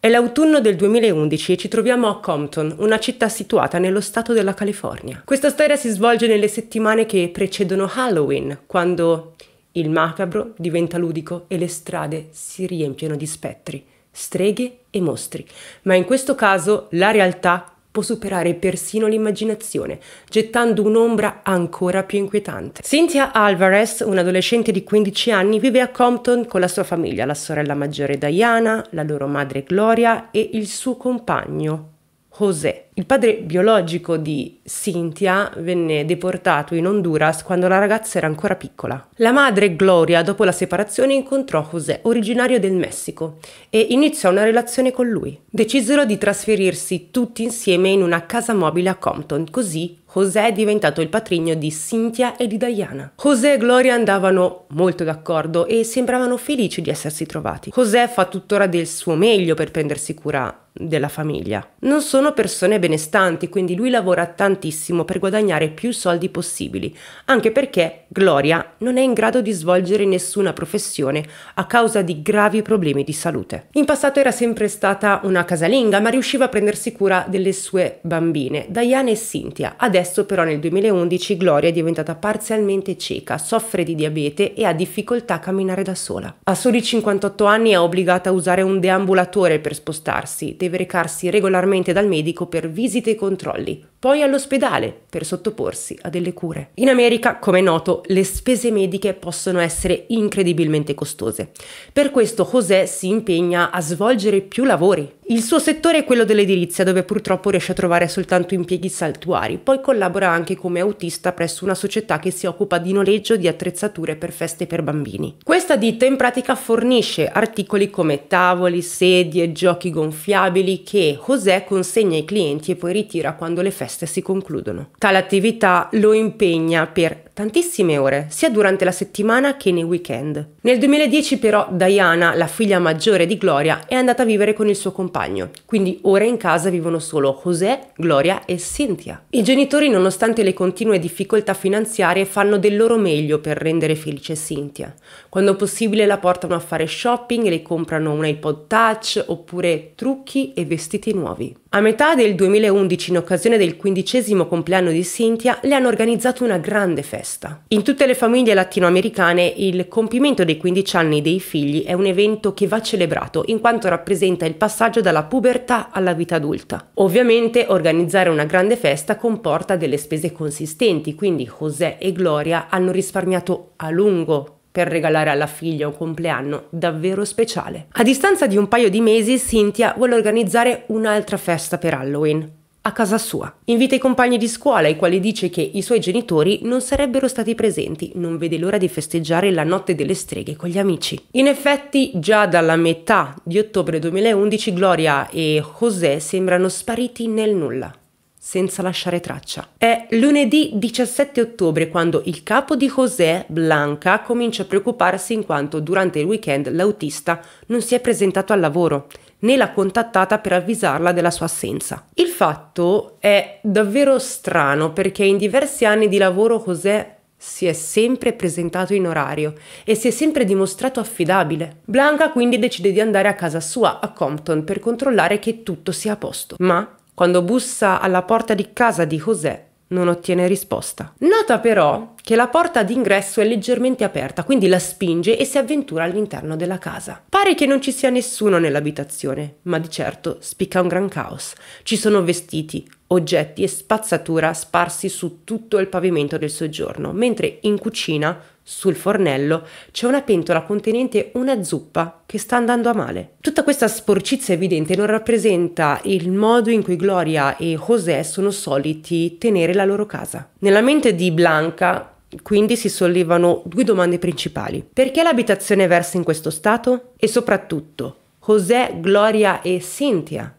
È l'autunno del 2011 e ci troviamo a Compton, una città situata nello stato della California. Questa storia si svolge nelle settimane che precedono Halloween, quando il macabro diventa ludico e le strade si riempiono di spettri, streghe e mostri. Ma in questo caso la realtà può superare persino l'immaginazione, gettando un'ombra ancora più inquietante. Cynthia Alvarez, un'adolescente di 15 anni, vive a Compton con la sua famiglia, la sorella maggiore Diana, la loro madre Gloria e il suo compagno José. Il padre biologico di Cynthia venne deportato in Honduras quando la ragazza era ancora piccola. La madre, Gloria, dopo la separazione incontrò José, originario del Messico, e iniziò una relazione con lui. Decisero di trasferirsi tutti insieme in una casa mobile a Compton, così José è diventato il patrigno di Cynthia e di Diana. José e Gloria andavano molto d'accordo e sembravano felici di essersi trovati. José fa tuttora del suo meglio per prendersi cura della famiglia. Non sono persone ben benestanti, quindi lui lavora tantissimo per guadagnare più soldi possibili, anche perché Gloria non è in grado di svolgere nessuna professione a causa di gravi problemi di salute. In passato era sempre stata una casalinga, ma riusciva a prendersi cura delle sue bambine, Diane e Cynthia. Adesso però nel 2011 Gloria è diventata parzialmente cieca, soffre di diabete e ha difficoltà a camminare da sola. A soli 58 anni è obbligata a usare un deambulatore per spostarsi, deve recarsi regolarmente dal medico per visite e controlli poi all'ospedale per sottoporsi a delle cure. In America, come è noto, le spese mediche possono essere incredibilmente costose. Per questo José si impegna a svolgere più lavori. Il suo settore è quello dell'edilizia, dove purtroppo riesce a trovare soltanto impieghi saltuari. Poi collabora anche come autista presso una società che si occupa di noleggio di attrezzature per feste per bambini. Questa ditta in pratica fornisce articoli come tavoli, sedie, giochi gonfiabili che José consegna ai clienti e poi ritira quando le feste feste si concludono. Tale attività lo impegna per tantissime ore, sia durante la settimana che nei weekend. Nel 2010 però Diana, la figlia maggiore di Gloria, è andata a vivere con il suo compagno, quindi ora in casa vivono solo José, Gloria e Cynthia. I genitori, nonostante le continue difficoltà finanziarie, fanno del loro meglio per rendere felice Cynthia. Quando possibile la portano a fare shopping e le comprano un iPod Touch oppure trucchi e vestiti nuovi. A metà del 2011, in occasione del quindicesimo compleanno di Cynthia, le hanno organizzato una grande festa festa. In tutte le famiglie latinoamericane il compimento dei 15 anni dei figli è un evento che va celebrato in quanto rappresenta il passaggio dalla pubertà alla vita adulta. Ovviamente organizzare una grande festa comporta delle spese consistenti, quindi José e Gloria hanno risparmiato a lungo per regalare alla figlia un compleanno davvero speciale. A distanza di un paio di mesi, Cynthia vuole organizzare un'altra festa per Halloween a casa sua. Invita i compagni di scuola i quali dice che i suoi genitori non sarebbero stati presenti, non vede l'ora di festeggiare la notte delle streghe con gli amici. In effetti già dalla metà di ottobre 2011 Gloria e José sembrano spariti nel nulla senza lasciare traccia. È lunedì 17 ottobre quando il capo di José, Blanca, comincia a preoccuparsi in quanto durante il weekend l'autista non si è presentato al lavoro né l'ha contattata per avvisarla della sua assenza. Il fatto è davvero strano perché in diversi anni di lavoro José si è sempre presentato in orario e si è sempre dimostrato affidabile. Blanca quindi decide di andare a casa sua a Compton per controllare che tutto sia a posto, ma quando bussa alla porta di casa di José non ottiene risposta. Nota però che la porta d'ingresso è leggermente aperta, quindi la spinge e si avventura all'interno della casa. Pare che non ci sia nessuno nell'abitazione, ma di certo spicca un gran caos. Ci sono vestiti, oggetti e spazzatura sparsi su tutto il pavimento del soggiorno, mentre in cucina, sul fornello, c'è una pentola contenente una zuppa che sta andando a male. Tutta questa sporcizia evidente non rappresenta il modo in cui Gloria e José sono soliti tenere la loro casa. Nella mente di Blanca quindi si sollevano due domande principali. Perché l'abitazione versa in questo stato? E soprattutto, José, Gloria e Cynthia?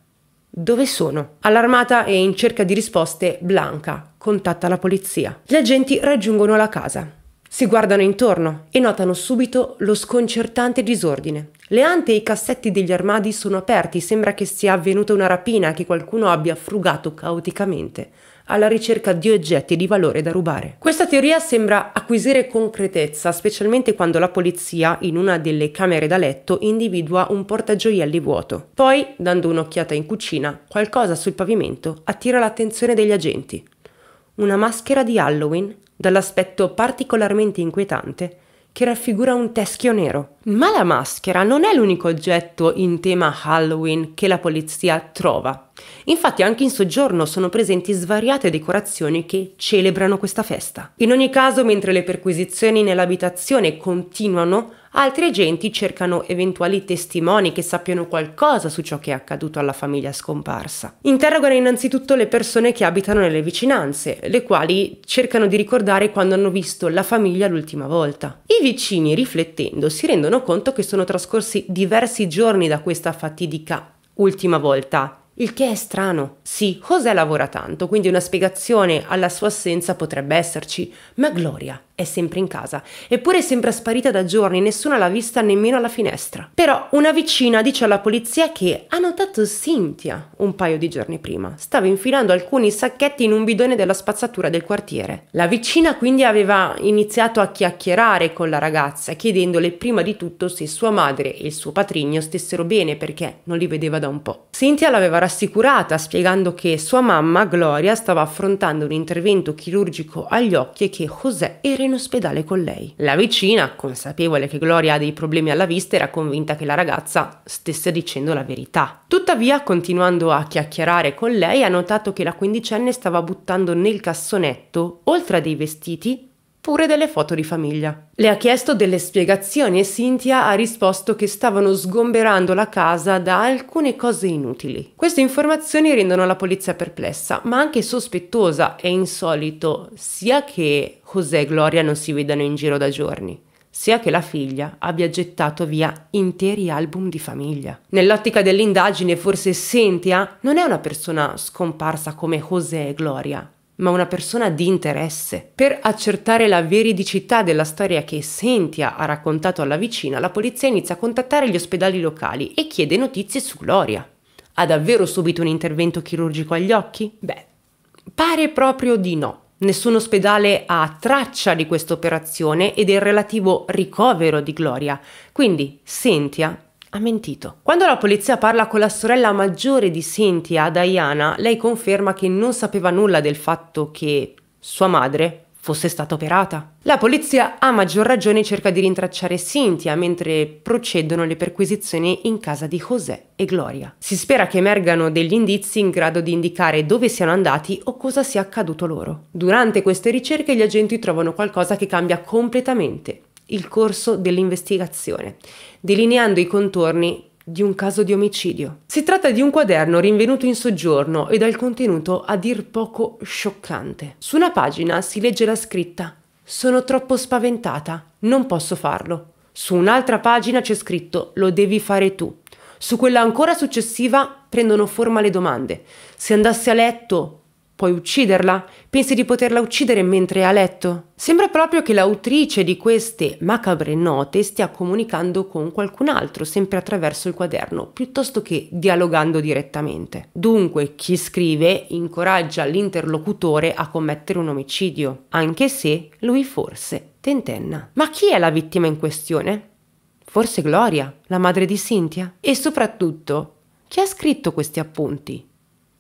Dove sono? Allarmata e in cerca di risposte, Blanca contatta la polizia. Gli agenti raggiungono la casa. Si guardano intorno e notano subito lo sconcertante disordine. Le ante e i cassetti degli armadi sono aperti, sembra che sia avvenuta una rapina, che qualcuno abbia frugato caoticamente alla ricerca di oggetti di valore da rubare. Questa teoria sembra acquisire concretezza, specialmente quando la polizia, in una delle camere da letto, individua un portagioielli vuoto. Poi, dando un'occhiata in cucina, qualcosa sul pavimento attira l'attenzione degli agenti. Una maschera di Halloween, dall'aspetto particolarmente inquietante, che raffigura un teschio nero. Ma la maschera non è l'unico oggetto in tema Halloween che la polizia trova. Infatti anche in soggiorno sono presenti svariate decorazioni che celebrano questa festa. In ogni caso, mentre le perquisizioni nell'abitazione continuano, Altri agenti cercano eventuali testimoni che sappiano qualcosa su ciò che è accaduto alla famiglia scomparsa. Interrogano innanzitutto le persone che abitano nelle vicinanze, le quali cercano di ricordare quando hanno visto la famiglia l'ultima volta. I vicini, riflettendo, si rendono conto che sono trascorsi diversi giorni da questa fatidica ultima volta il che è strano. Sì, José lavora tanto, quindi una spiegazione alla sua assenza potrebbe esserci, ma Gloria è sempre in casa, eppure sembra sparita da giorni, nessuno l'ha vista nemmeno alla finestra. Però una vicina dice alla polizia che ha notato Cynthia un paio di giorni prima. Stava infilando alcuni sacchetti in un bidone della spazzatura del quartiere. La vicina quindi aveva iniziato a chiacchierare con la ragazza, chiedendole prima di tutto se sua madre e il suo patrigno stessero bene perché non li vedeva da un po'. Cynthia l'aveva rassicurata spiegando che sua mamma, Gloria, stava affrontando un intervento chirurgico agli occhi e che José era in in ospedale con lei. La vicina, consapevole che Gloria ha dei problemi alla vista, era convinta che la ragazza stesse dicendo la verità. Tuttavia, continuando a chiacchierare con lei, ha notato che la quindicenne stava buttando nel cassonetto, oltre a dei vestiti, pure delle foto di famiglia. Le ha chiesto delle spiegazioni e Cynthia ha risposto che stavano sgomberando la casa da alcune cose inutili. Queste informazioni rendono la polizia perplessa, ma anche sospettosa. È insolito sia che José e Gloria non si vedano in giro da giorni sia che la figlia abbia gettato via interi album di famiglia. Nell'ottica dell'indagine forse Cynthia non è una persona scomparsa come José e Gloria, ma una persona di interesse. Per accertare la veridicità della storia che Sentia ha raccontato alla vicina, la polizia inizia a contattare gli ospedali locali e chiede notizie su Gloria. Ha davvero subito un intervento chirurgico agli occhi? Beh, pare proprio di no. Nessun ospedale ha traccia di questa operazione e del relativo ricovero di Gloria, quindi Sentia ha mentito. Quando la polizia parla con la sorella maggiore di Cynthia, Diana, lei conferma che non sapeva nulla del fatto che sua madre fosse stata operata. La polizia a maggior ragione cerca di rintracciare Cynthia mentre procedono le perquisizioni in casa di José e Gloria. Si spera che emergano degli indizi in grado di indicare dove siano andati o cosa sia accaduto loro. Durante queste ricerche gli agenti trovano qualcosa che cambia completamente il corso dell'investigazione, delineando i contorni di un caso di omicidio. Si tratta di un quaderno rinvenuto in soggiorno e dal contenuto a dir poco scioccante. Su una pagina si legge la scritta Sono troppo spaventata, non posso farlo. Su un'altra pagina c'è scritto Lo devi fare tu. Su quella ancora successiva prendono forma le domande. Se andassi a letto, Puoi ucciderla? Pensi di poterla uccidere mentre è a letto? Sembra proprio che l'autrice di queste macabre note stia comunicando con qualcun altro, sempre attraverso il quaderno, piuttosto che dialogando direttamente. Dunque, chi scrive incoraggia l'interlocutore a commettere un omicidio, anche se lui forse tentenna. Ma chi è la vittima in questione? Forse Gloria, la madre di Cynthia? E soprattutto, chi ha scritto questi appunti?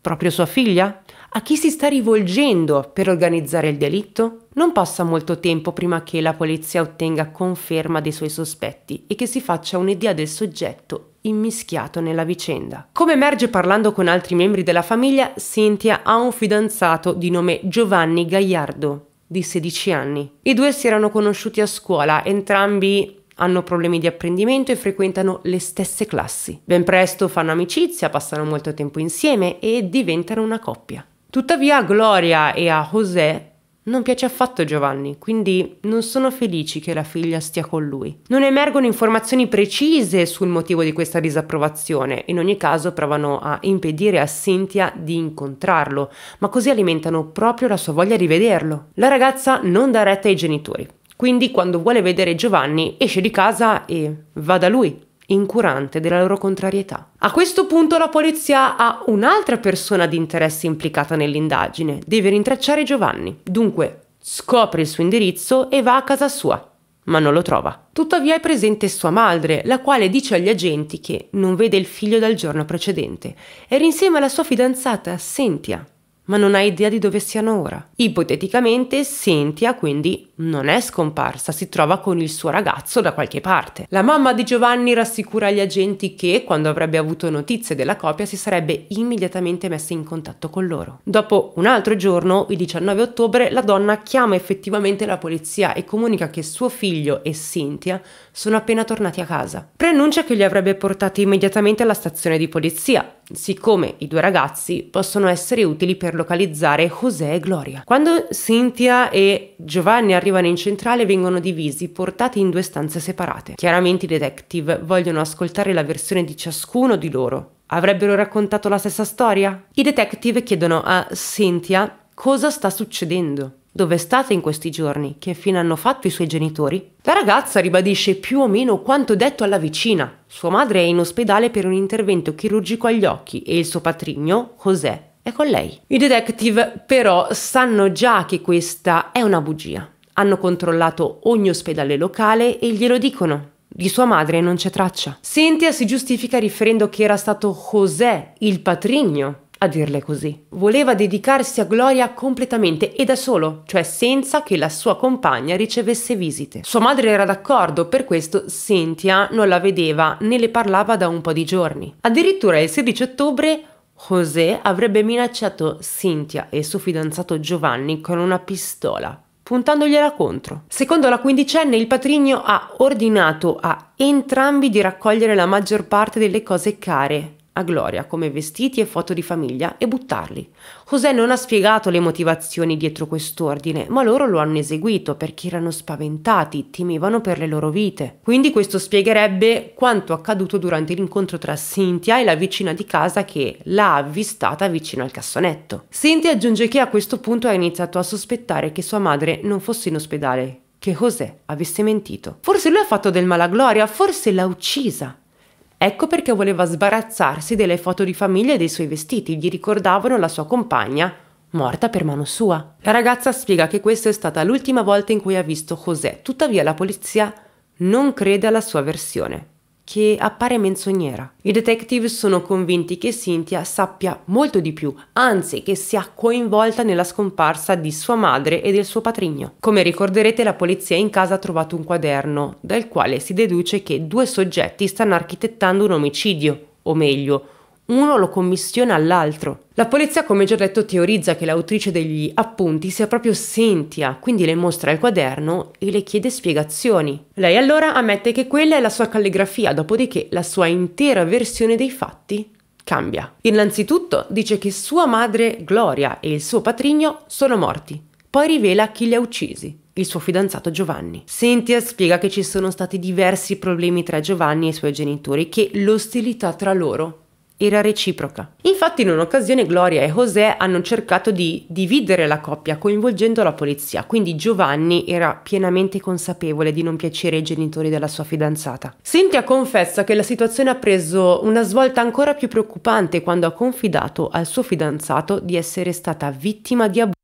Proprio sua figlia? A chi si sta rivolgendo per organizzare il delitto? Non passa molto tempo prima che la polizia ottenga conferma dei suoi sospetti e che si faccia un'idea del soggetto immischiato nella vicenda. Come emerge parlando con altri membri della famiglia, Cynthia ha un fidanzato di nome Giovanni Gagliardo, di 16 anni. I due si erano conosciuti a scuola, entrambi hanno problemi di apprendimento e frequentano le stesse classi. Ben presto fanno amicizia, passano molto tempo insieme e diventano una coppia. Tuttavia a Gloria e a José non piace affatto Giovanni, quindi non sono felici che la figlia stia con lui. Non emergono informazioni precise sul motivo di questa disapprovazione, in ogni caso provano a impedire a Cynthia di incontrarlo, ma così alimentano proprio la sua voglia di vederlo. La ragazza non dà retta ai genitori, quindi quando vuole vedere Giovanni esce di casa e va da lui, incurante della loro contrarietà. A questo punto la polizia ha un'altra persona di interesse implicata nell'indagine, deve rintracciare Giovanni, dunque scopre il suo indirizzo e va a casa sua, ma non lo trova. Tuttavia è presente sua madre, la quale dice agli agenti che non vede il figlio dal giorno precedente. Era insieme alla sua fidanzata, Sentia, ma non ha idea di dove siano ora. Ipoteticamente Cynthia quindi non è scomparsa, si trova con il suo ragazzo da qualche parte. La mamma di Giovanni rassicura gli agenti che, quando avrebbe avuto notizie della copia, si sarebbe immediatamente messa in contatto con loro. Dopo un altro giorno, il 19 ottobre, la donna chiama effettivamente la polizia e comunica che suo figlio e Cynthia sono appena tornati a casa. Preannuncia che li avrebbe portati immediatamente alla stazione di polizia, siccome i due ragazzi possono essere utili per localizzare José e Gloria. Quando Cynthia e Giovanni arrivano in centrale vengono divisi, portati in due stanze separate. Chiaramente i detective vogliono ascoltare la versione di ciascuno di loro. Avrebbero raccontato la stessa storia? I detective chiedono a Cynthia cosa sta succedendo. Dove state in questi giorni? Che fine hanno fatto i suoi genitori? La ragazza ribadisce più o meno quanto detto alla vicina. Sua madre è in ospedale per un intervento chirurgico agli occhi e il suo patrigno, José, è con lei. I detective però sanno già che questa è una bugia. Hanno controllato ogni ospedale locale e glielo dicono. Di sua madre non c'è traccia. Cynthia si giustifica riferendo che era stato José, il patrigno, a dirle così. Voleva dedicarsi a Gloria completamente e da solo, cioè senza che la sua compagna ricevesse visite. Sua madre era d'accordo, per questo Cynthia non la vedeva né le parlava da un po' di giorni. Addirittura il 16 ottobre José avrebbe minacciato Cynthia e suo fidanzato Giovanni con una pistola puntandogliela contro. Secondo la quindicenne il patrigno ha ordinato a entrambi di raccogliere la maggior parte delle cose care a Gloria come vestiti e foto di famiglia e buttarli. José non ha spiegato le motivazioni dietro quest'ordine, ma loro lo hanno eseguito perché erano spaventati, temevano per le loro vite. Quindi questo spiegherebbe quanto accaduto durante l'incontro tra Cynthia e la vicina di casa che l'ha avvistata vicino al cassonetto. Cynthia aggiunge che a questo punto ha iniziato a sospettare che sua madre non fosse in ospedale, che José avesse mentito. Forse lui ha fatto del malagloria, forse l'ha uccisa. Ecco perché voleva sbarazzarsi delle foto di famiglia e dei suoi vestiti, gli ricordavano la sua compagna, morta per mano sua. La ragazza spiega che questa è stata l'ultima volta in cui ha visto José, tuttavia la polizia non crede alla sua versione che appare menzognera. I detective sono convinti che Cynthia sappia molto di più, anzi che sia coinvolta nella scomparsa di sua madre e del suo patrigno. Come ricorderete la polizia in casa ha trovato un quaderno dal quale si deduce che due soggetti stanno architettando un omicidio, o meglio, uno lo commissiona all'altro. La polizia, come già detto, teorizza che l'autrice degli appunti sia proprio Sentia, quindi le mostra il quaderno e le chiede spiegazioni. Lei allora ammette che quella è la sua calligrafia, dopodiché la sua intera versione dei fatti cambia. Innanzitutto dice che sua madre Gloria e il suo patrigno sono morti, poi rivela chi li ha uccisi il suo fidanzato Giovanni. Sentia spiega che ci sono stati diversi problemi tra Giovanni e i suoi genitori, che l'ostilità tra loro era reciproca. Infatti in un'occasione Gloria e José hanno cercato di dividere la coppia coinvolgendo la polizia, quindi Giovanni era pienamente consapevole di non piacere ai genitori della sua fidanzata. Cynthia confessa che la situazione ha preso una svolta ancora più preoccupante quando ha confidato al suo fidanzato di essere stata vittima di abuso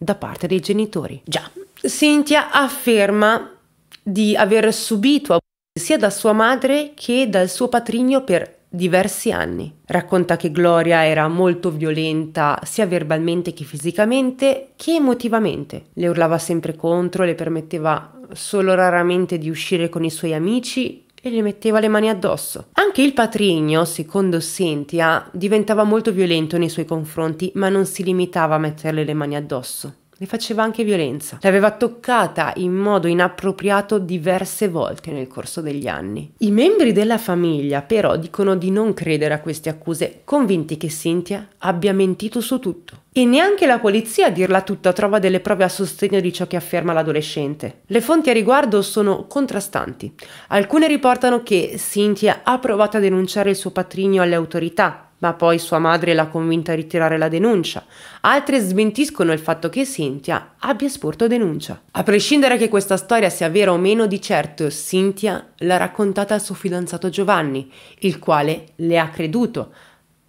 da parte dei genitori. Già, Cynthia afferma di aver subito abusi sia da sua madre che dal suo patrigno per diversi anni. Racconta che Gloria era molto violenta sia verbalmente che fisicamente che emotivamente. Le urlava sempre contro, le permetteva solo raramente di uscire con i suoi amici e le metteva le mani addosso. Anche il patrigno, secondo Cynthia, diventava molto violento nei suoi confronti, ma non si limitava a metterle le mani addosso le faceva anche violenza. L'aveva toccata in modo inappropriato diverse volte nel corso degli anni. I membri della famiglia però dicono di non credere a queste accuse, convinti che Cynthia abbia mentito su tutto. E neanche la polizia a dirla tutta trova delle prove a sostegno di ciò che afferma l'adolescente. Le fonti a riguardo sono contrastanti. Alcune riportano che Cynthia ha provato a denunciare il suo patrigno alle autorità, ma poi sua madre l'ha convinta a ritirare la denuncia. Altre smentiscono il fatto che Cynthia abbia sporto denuncia. A prescindere che questa storia sia vera o meno, di certo Cynthia l'ha raccontata al suo fidanzato Giovanni, il quale le ha creduto.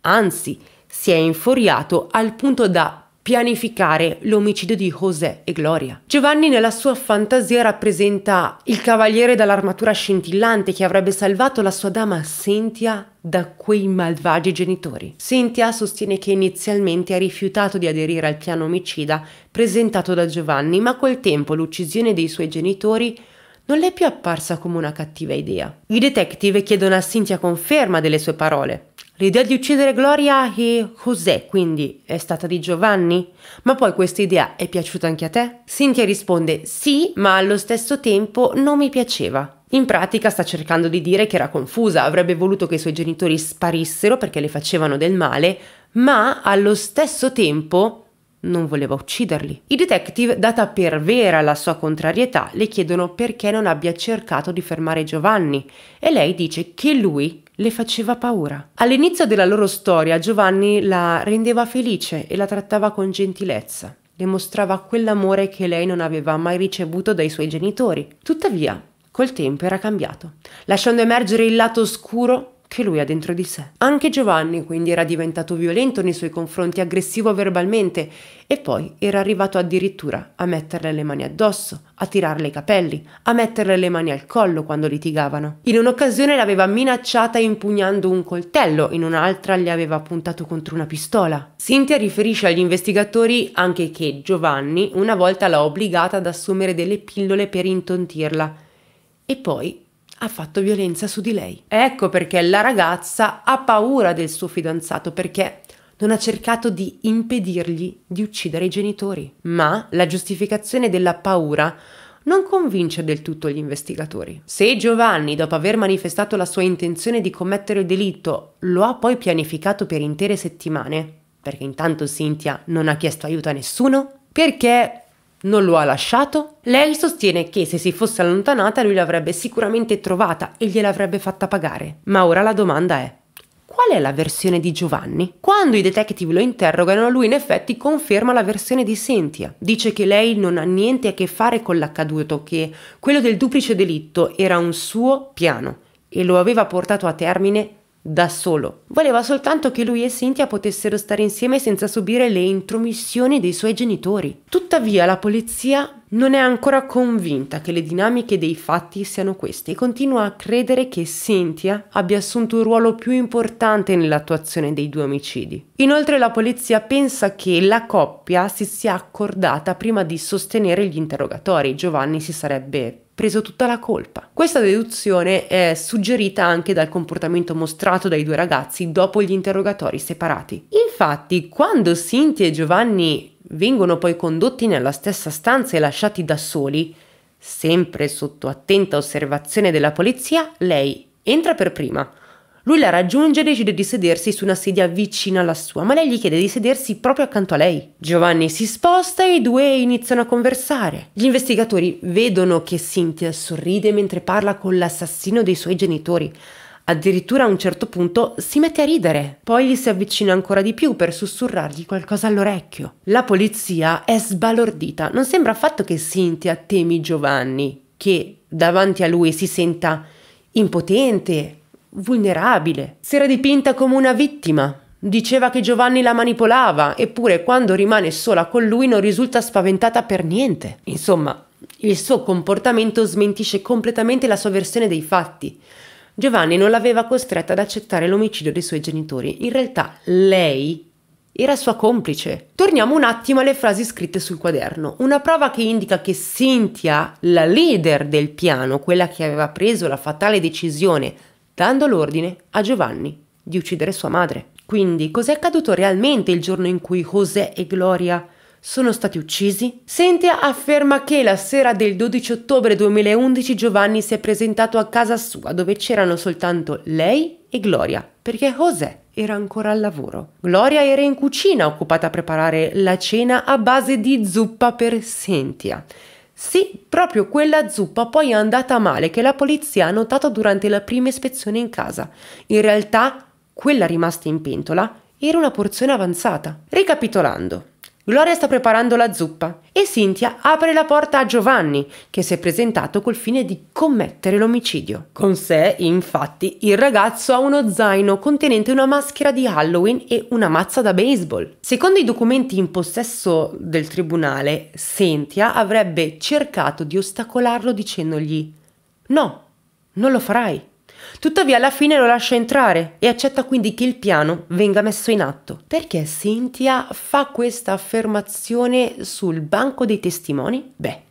Anzi, si è infuriato al punto da pianificare l'omicidio di José e Gloria. Giovanni nella sua fantasia rappresenta il cavaliere dall'armatura scintillante che avrebbe salvato la sua dama Cynthia da quei malvagi genitori. Cynthia sostiene che inizialmente ha rifiutato di aderire al piano omicida presentato da Giovanni, ma col tempo l'uccisione dei suoi genitori non le è più apparsa come una cattiva idea. I detective chiedono a Cynthia conferma delle sue parole. L'idea di uccidere Gloria e José, quindi, è stata di Giovanni? Ma poi questa idea è piaciuta anche a te? Cynthia risponde sì, ma allo stesso tempo non mi piaceva. In pratica sta cercando di dire che era confusa, avrebbe voluto che i suoi genitori sparissero perché le facevano del male, ma allo stesso tempo non voleva ucciderli. I detective, data per vera la sua contrarietà, le chiedono perché non abbia cercato di fermare Giovanni e lei dice che lui le faceva paura. All'inizio della loro storia Giovanni la rendeva felice e la trattava con gentilezza. Le mostrava quell'amore che lei non aveva mai ricevuto dai suoi genitori. Tuttavia, col tempo era cambiato, lasciando emergere il lato oscuro che lui ha dentro di sé. Anche Giovanni quindi era diventato violento nei suoi confronti, aggressivo verbalmente e poi era arrivato addirittura a metterle le mani addosso, a tirarle i capelli, a metterle le mani al collo quando litigavano. In un'occasione l'aveva minacciata impugnando un coltello, in un'altra gli aveva puntato contro una pistola. Cynthia riferisce agli investigatori anche che Giovanni una volta l'ha obbligata ad assumere delle pillole per intontirla e poi ha fatto violenza su di lei. Ecco perché la ragazza ha paura del suo fidanzato perché non ha cercato di impedirgli di uccidere i genitori. Ma la giustificazione della paura non convince del tutto gli investigatori. Se Giovanni, dopo aver manifestato la sua intenzione di commettere il delitto, lo ha poi pianificato per intere settimane, perché intanto Cynthia non ha chiesto aiuto a nessuno, perché non lo ha lasciato? Lei sostiene che se si fosse allontanata lui l'avrebbe sicuramente trovata e gliel'avrebbe fatta pagare. Ma ora la domanda è, qual è la versione di Giovanni? Quando i detective lo interrogano, lui in effetti conferma la versione di Sentia. Dice che lei non ha niente a che fare con l'accaduto, che quello del duplice delitto era un suo piano e lo aveva portato a termine da solo. Voleva soltanto che lui e Cynthia potessero stare insieme senza subire le intromissioni dei suoi genitori. Tuttavia la polizia non è ancora convinta che le dinamiche dei fatti siano queste e continua a credere che Cynthia abbia assunto un ruolo più importante nell'attuazione dei due omicidi. Inoltre la polizia pensa che la coppia si sia accordata prima di sostenere gli interrogatori, Giovanni si sarebbe preso tutta la colpa. Questa deduzione è suggerita anche dal comportamento mostrato dai due ragazzi dopo gli interrogatori separati. Infatti, quando Cynthia e Giovanni vengono poi condotti nella stessa stanza e lasciati da soli. Sempre sotto attenta osservazione della polizia, lei entra per prima. Lui la raggiunge e decide di sedersi su una sedia vicina alla sua, ma lei gli chiede di sedersi proprio accanto a lei. Giovanni si sposta e i due iniziano a conversare. Gli investigatori vedono che Cynthia sorride mentre parla con l'assassino dei suoi genitori. Addirittura a un certo punto si mette a ridere, poi gli si avvicina ancora di più per sussurrargli qualcosa all'orecchio. La polizia è sbalordita, non sembra affatto che Cynthia temi Giovanni, che davanti a lui si senta impotente, vulnerabile. Si era dipinta come una vittima, Diceva che Giovanni la manipolava, eppure quando rimane sola con lui non risulta spaventata per niente. Insomma, il suo comportamento smentisce completamente la sua versione dei fatti. Giovanni non l'aveva costretta ad accettare l'omicidio dei suoi genitori, in realtà lei era sua complice. Torniamo un attimo alle frasi scritte sul quaderno, una prova che indica che Cynthia, la leader del piano, quella che aveva preso la fatale decisione dando l'ordine a Giovanni di uccidere sua madre. Quindi, cos'è accaduto realmente il giorno in cui José e Gloria sono stati uccisi? Sentia afferma che la sera del 12 ottobre 2011 Giovanni si è presentato a casa sua dove c'erano soltanto lei e Gloria, perché José era ancora al lavoro. Gloria era in cucina occupata a preparare la cena a base di zuppa per Sentia. Sì, proprio quella zuppa poi è andata male che la polizia ha notato durante la prima ispezione in casa. In realtà, quella rimasta in pentola era una porzione avanzata. Ricapitolando, Gloria sta preparando la zuppa e Cynthia apre la porta a Giovanni, che si è presentato col fine di commettere l'omicidio. Con sé, infatti, il ragazzo ha uno zaino contenente una maschera di Halloween e una mazza da baseball. Secondo i documenti in possesso del tribunale, Cynthia avrebbe cercato di ostacolarlo dicendogli: No, non lo farai. Tuttavia alla fine lo lascia entrare e accetta quindi che il piano venga messo in atto. Perché Cynthia fa questa affermazione sul banco dei testimoni? Beh,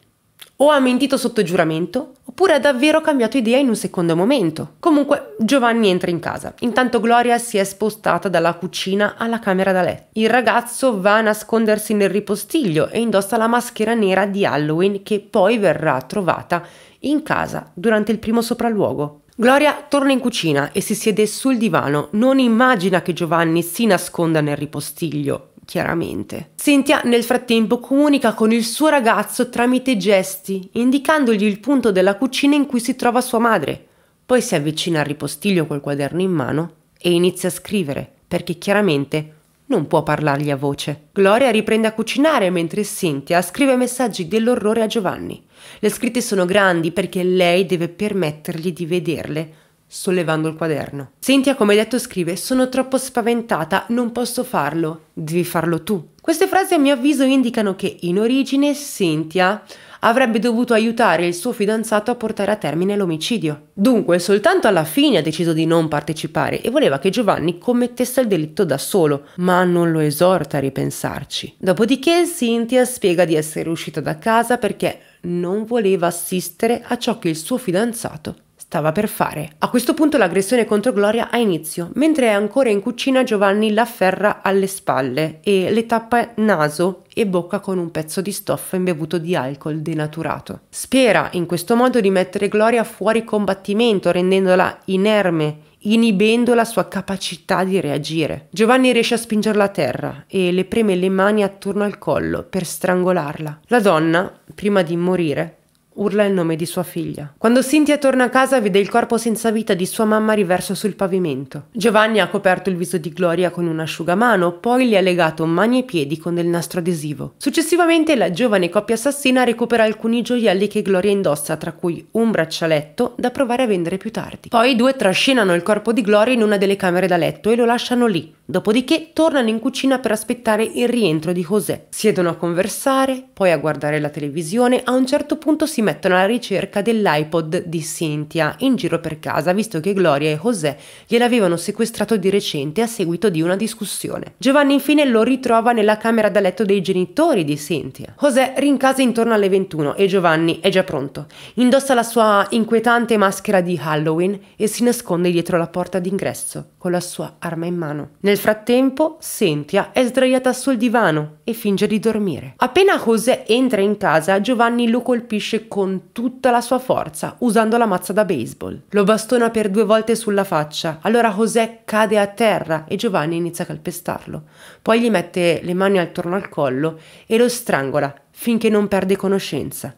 o ha mentito sotto giuramento oppure ha davvero cambiato idea in un secondo momento. Comunque Giovanni entra in casa. Intanto Gloria si è spostata dalla cucina alla camera da letto. Il ragazzo va a nascondersi nel ripostiglio e indossa la maschera nera di Halloween che poi verrà trovata in casa durante il primo sopralluogo. Gloria torna in cucina e si siede sul divano. Non immagina che Giovanni si nasconda nel ripostiglio, chiaramente. Cynthia nel frattempo comunica con il suo ragazzo tramite gesti, indicandogli il punto della cucina in cui si trova sua madre. Poi si avvicina al ripostiglio col quaderno in mano e inizia a scrivere, perché chiaramente non può parlargli a voce. Gloria riprende a cucinare mentre Cynthia scrive messaggi dell'orrore a Giovanni. Le scritte sono grandi perché lei deve permettergli di vederle, sollevando il quaderno. Cynthia, come detto, scrive: Sono troppo spaventata, non posso farlo, devi farlo tu. Queste frasi, a mio avviso, indicano che in origine Cynthia avrebbe dovuto aiutare il suo fidanzato a portare a termine l'omicidio. Dunque, soltanto alla fine ha deciso di non partecipare e voleva che Giovanni commettesse il delitto da solo, ma non lo esorta a ripensarci. Dopodiché Cynthia spiega di essere uscita da casa perché non voleva assistere a ciò che il suo fidanzato stava per fare. A questo punto l'aggressione contro Gloria ha inizio. Mentre è ancora in cucina, Giovanni l'afferra alle spalle e le tappa naso e bocca con un pezzo di stoffa imbevuto di alcol denaturato. Spera in questo modo di mettere Gloria fuori combattimento, rendendola inerme inibendo la sua capacità di reagire. Giovanni riesce a spingerla a terra e le preme le mani attorno al collo per strangolarla. La donna, prima di morire, Urla il nome di sua figlia. Quando Cynthia torna a casa vede il corpo senza vita di sua mamma riverso sul pavimento. Giovanni ha coperto il viso di Gloria con un asciugamano, poi le ha legato mani e piedi con del nastro adesivo. Successivamente la giovane coppia assassina recupera alcuni gioielli che Gloria indossa, tra cui un braccialetto da provare a vendere più tardi. Poi i due trascinano il corpo di Gloria in una delle camere da letto e lo lasciano lì. Dopodiché tornano in cucina per aspettare il rientro di José. Siedono a conversare, poi a guardare la televisione, a un certo punto si mettono alla ricerca dell'iPod di Cynthia in giro per casa, visto che Gloria e José gliel'avevano sequestrato di recente a seguito di una discussione. Giovanni infine lo ritrova nella camera da letto dei genitori di Cynthia. José rincasa intorno alle 21 e Giovanni è già pronto. Indossa la sua inquietante maschera di Halloween e si nasconde dietro la porta d'ingresso con la sua arma in mano. Nel frattempo, Cynthia è sdraiata sul divano e finge di dormire. Appena José entra in casa, Giovanni lo colpisce con tutta la sua forza, usando la mazza da baseball. Lo bastona per due volte sulla faccia, allora José cade a terra e Giovanni inizia a calpestarlo. Poi gli mette le mani attorno al collo e lo strangola finché non perde conoscenza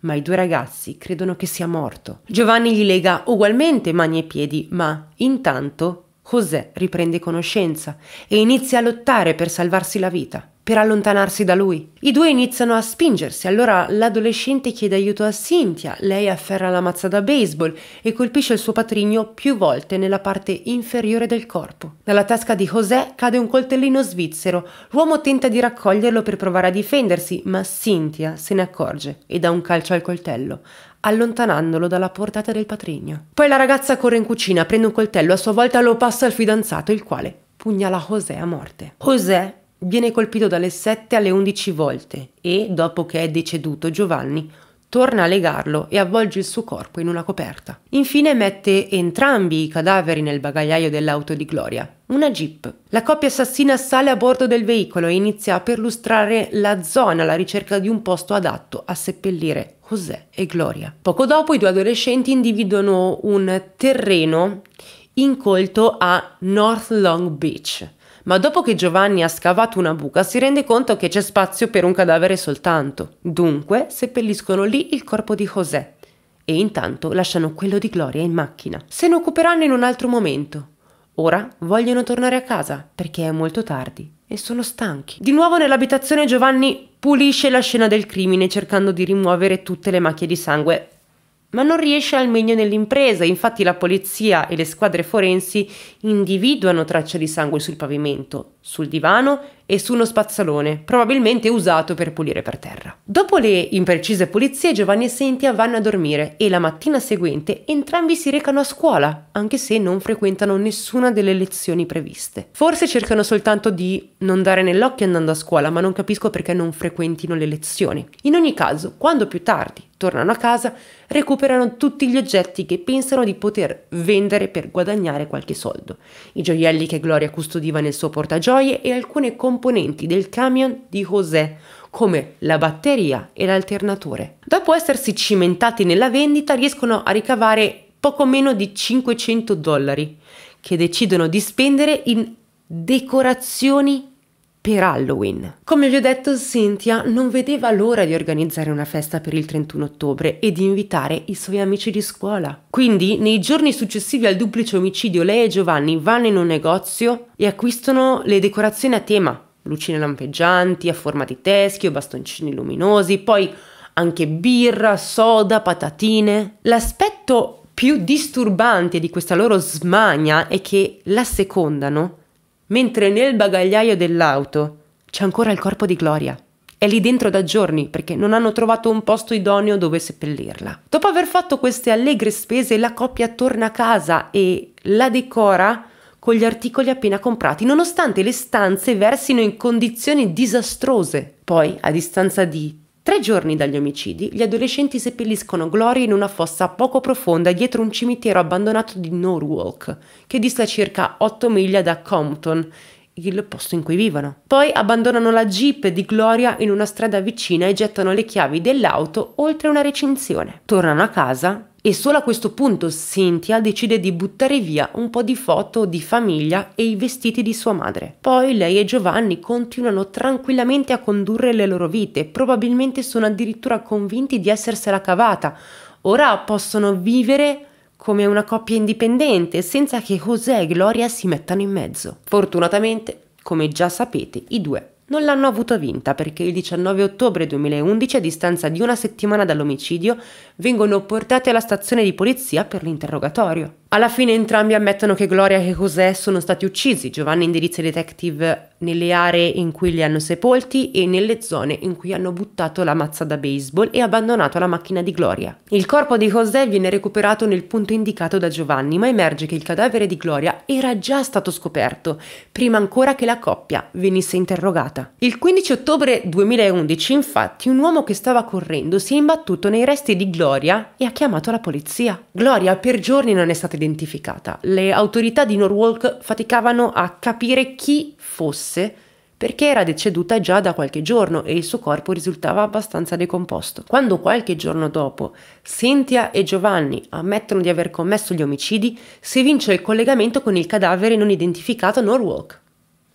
ma i due ragazzi credono che sia morto. Giovanni gli lega ugualmente mani e piedi, ma intanto José riprende conoscenza e inizia a lottare per salvarsi la vita per allontanarsi da lui. I due iniziano a spingersi, allora l'adolescente chiede aiuto a Cynthia, lei afferra la mazza da baseball e colpisce il suo patrigno più volte nella parte inferiore del corpo. Dalla tasca di José cade un coltellino svizzero, l'uomo tenta di raccoglierlo per provare a difendersi, ma Cynthia se ne accorge e dà un calcio al coltello, allontanandolo dalla portata del patrigno. Poi la ragazza corre in cucina, prende un coltello, a sua volta lo passa al fidanzato, il quale pugnala José a morte. José Viene colpito dalle 7 alle 11 volte e, dopo che è deceduto Giovanni, torna a legarlo e avvolge il suo corpo in una coperta. Infine mette entrambi i cadaveri nel bagagliaio dell'auto di Gloria, una jeep. La coppia assassina sale a bordo del veicolo e inizia a perlustrare la zona alla ricerca di un posto adatto a seppellire José e Gloria. Poco dopo i due adolescenti individuano un terreno incolto a North Long Beach ma dopo che Giovanni ha scavato una buca si rende conto che c'è spazio per un cadavere soltanto. Dunque seppelliscono lì il corpo di José e intanto lasciano quello di Gloria in macchina. Se ne occuperanno in un altro momento. Ora vogliono tornare a casa perché è molto tardi e sono stanchi. Di nuovo nell'abitazione Giovanni pulisce la scena del crimine cercando di rimuovere tutte le macchie di sangue ma non riesce al meglio nell'impresa, infatti la polizia e le squadre forensi individuano tracce di sangue sul pavimento, sul divano e su uno spazzalone, probabilmente usato per pulire per terra. Dopo le imprecise pulizie, Giovanni e Cynthia vanno a dormire e la mattina seguente entrambi si recano a scuola, anche se non frequentano nessuna delle lezioni previste. Forse cercano soltanto di non dare nell'occhio andando a scuola, ma non capisco perché non frequentino le lezioni. In ogni caso, quando più tardi tornano a casa, recuperano tutti gli oggetti che pensano di poter vendere per guadagnare qualche soldo. I gioielli che Gloria custodiva nel suo portagioie e alcune componenti componenti del camion di José, come la batteria e l'alternatore. Dopo essersi cimentati nella vendita riescono a ricavare poco meno di 500 dollari, che decidono di spendere in decorazioni per Halloween. Come vi ho detto, Cynthia non vedeva l'ora di organizzare una festa per il 31 ottobre e di invitare i suoi amici di scuola. Quindi, nei giorni successivi al duplice omicidio, lei e Giovanni vanno in un negozio e acquistano le decorazioni a tema lucine lampeggianti a forma di teschio, bastoncini luminosi, poi anche birra, soda, patatine. L'aspetto più disturbante di questa loro smania è che la secondano, mentre nel bagagliaio dell'auto c'è ancora il corpo di Gloria. È lì dentro da giorni perché non hanno trovato un posto idoneo dove seppellirla. Dopo aver fatto queste allegre spese, la coppia torna a casa e la decora con gli articoli appena comprati, nonostante le stanze versino in condizioni disastrose. Poi, a distanza di tre giorni dagli omicidi, gli adolescenti seppelliscono Gloria in una fossa poco profonda dietro un cimitero abbandonato di Norwalk, che dista circa 8 miglia da Compton, il posto in cui vivono. Poi abbandonano la jeep di Gloria in una strada vicina e gettano le chiavi dell'auto oltre una recinzione. Tornano a casa e solo a questo punto Cynthia decide di buttare via un po' di foto di famiglia e i vestiti di sua madre. Poi lei e Giovanni continuano tranquillamente a condurre le loro vite, probabilmente sono addirittura convinti di essersela cavata. Ora possono vivere come una coppia indipendente senza che José e Gloria si mettano in mezzo. Fortunatamente, come già sapete, i due non l'hanno avuta vinta perché il 19 ottobre 2011, a distanza di una settimana dall'omicidio, vengono portati alla stazione di polizia per l'interrogatorio. Alla fine entrambi ammettono che Gloria e José sono stati uccisi. Giovanni indirizza i detective nelle aree in cui li hanno sepolti e nelle zone in cui hanno buttato la mazza da baseball e abbandonato la macchina di Gloria. Il corpo di José viene recuperato nel punto indicato da Giovanni, ma emerge che il cadavere di Gloria era già stato scoperto, prima ancora che la coppia venisse interrogata. Il 15 ottobre 2011, infatti, un uomo che stava correndo si è imbattuto nei resti di Gloria e ha chiamato la polizia. Gloria per giorni non è stata identificata identificata. Le autorità di Norwalk faticavano a capire chi fosse perché era deceduta già da qualche giorno e il suo corpo risultava abbastanza decomposto. Quando qualche giorno dopo Cynthia e Giovanni ammettono di aver commesso gli omicidi, si vince il collegamento con il cadavere non identificato a Norwalk.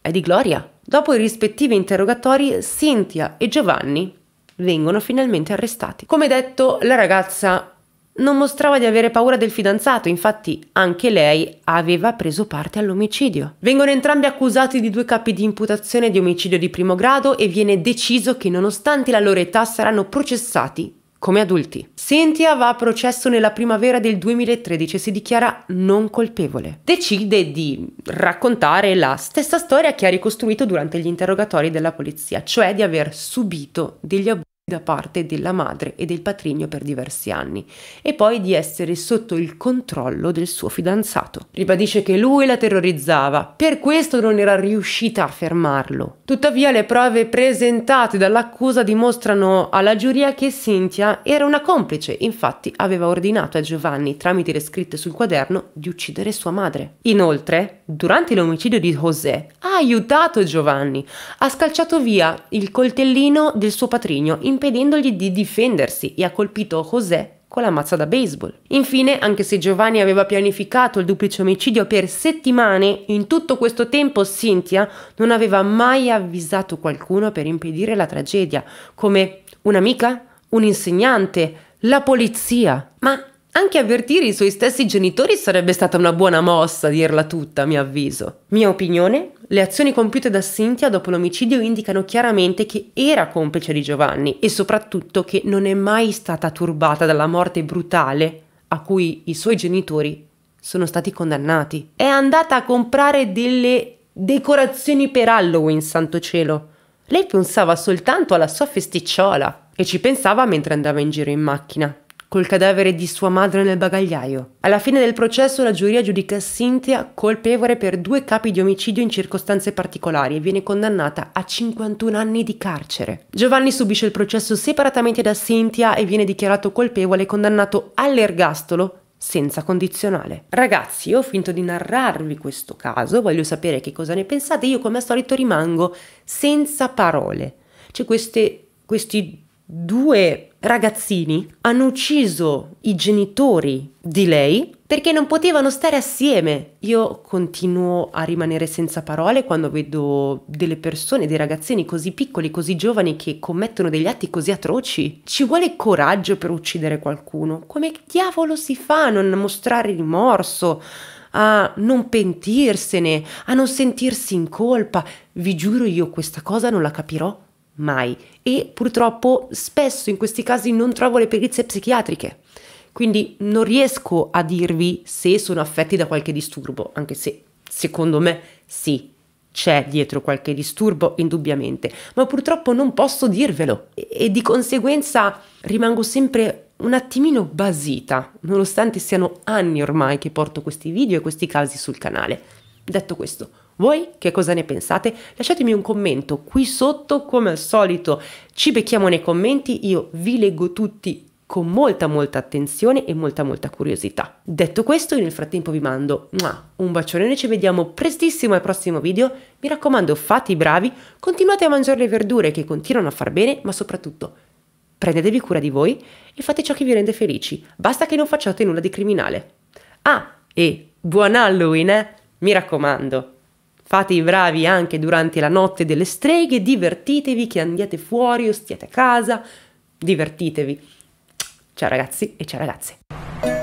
È di Gloria. Dopo i rispettivi interrogatori, Cynthia e Giovanni vengono finalmente arrestati. Come detto, la ragazza non mostrava di avere paura del fidanzato, infatti anche lei aveva preso parte all'omicidio. Vengono entrambi accusati di due capi di imputazione di omicidio di primo grado e viene deciso che nonostante la loro età saranno processati come adulti. Cynthia va a processo nella primavera del 2013 e si dichiara non colpevole. Decide di raccontare la stessa storia che ha ricostruito durante gli interrogatori della polizia, cioè di aver subito degli abusi da parte della madre e del patrigno per diversi anni e poi di essere sotto il controllo del suo fidanzato. Ribadisce che lui la terrorizzava, per questo non era riuscita a fermarlo. Tuttavia le prove presentate dall'accusa dimostrano alla giuria che Cynthia era una complice, infatti aveva ordinato a Giovanni tramite le scritte sul quaderno di uccidere sua madre. Inoltre, durante l'omicidio di José, ha aiutato Giovanni, ha scalciato via il coltellino del suo patrigno in impedendogli di difendersi e ha colpito José con la mazza da baseball. Infine, anche se Giovanni aveva pianificato il duplice omicidio per settimane, in tutto questo tempo Cynthia non aveva mai avvisato qualcuno per impedire la tragedia, come un'amica, un insegnante, la polizia. Ma anche avvertire i suoi stessi genitori sarebbe stata una buona mossa, dirla tutta, a mio avviso. Mia opinione? Le azioni compiute da Cynthia dopo l'omicidio indicano chiaramente che era complice di Giovanni e soprattutto che non è mai stata turbata dalla morte brutale a cui i suoi genitori sono stati condannati. È andata a comprare delle decorazioni per Halloween, santo cielo. Lei pensava soltanto alla sua festicciola e ci pensava mentre andava in giro in macchina col cadavere di sua madre nel bagagliaio. Alla fine del processo la giuria giudica Cynthia colpevole per due capi di omicidio in circostanze particolari e viene condannata a 51 anni di carcere. Giovanni subisce il processo separatamente da Cynthia e viene dichiarato colpevole e condannato all'ergastolo senza condizionale. Ragazzi, io ho finto di narrarvi questo caso, voglio sapere che cosa ne pensate, io come al solito rimango senza parole. C'è cioè, queste, questi due ragazzini hanno ucciso i genitori di lei perché non potevano stare assieme. Io continuo a rimanere senza parole quando vedo delle persone, dei ragazzini così piccoli, così giovani che commettono degli atti così atroci. Ci vuole coraggio per uccidere qualcuno. Come diavolo si fa a non mostrare rimorso? a non pentirsene, a non sentirsi in colpa. Vi giuro io questa cosa non la capirò mai e purtroppo spesso in questi casi non trovo le perizie psichiatriche. Quindi non riesco a dirvi se sono affetti da qualche disturbo, anche se secondo me sì, c'è dietro qualche disturbo indubbiamente, ma purtroppo non posso dirvelo e, e di conseguenza rimango sempre un attimino basita, nonostante siano anni ormai che porto questi video e questi casi sul canale. Detto questo, voi che cosa ne pensate? Lasciatemi un commento qui sotto come al solito. Ci becchiamo nei commenti, io vi leggo tutti con molta molta attenzione e molta molta curiosità. Detto questo, nel frattempo vi mando un bacione, ci vediamo prestissimo al prossimo video. Mi raccomando, fate i bravi, continuate a mangiare le verdure che continuano a far bene, ma soprattutto prendetevi cura di voi e fate ciò che vi rende felici. Basta che non facciate nulla di criminale. Ah, e buon Halloween, eh? Mi raccomando. Fate i bravi anche durante la notte delle streghe, divertitevi che andiate fuori o stiate a casa, divertitevi. Ciao ragazzi e ciao ragazze.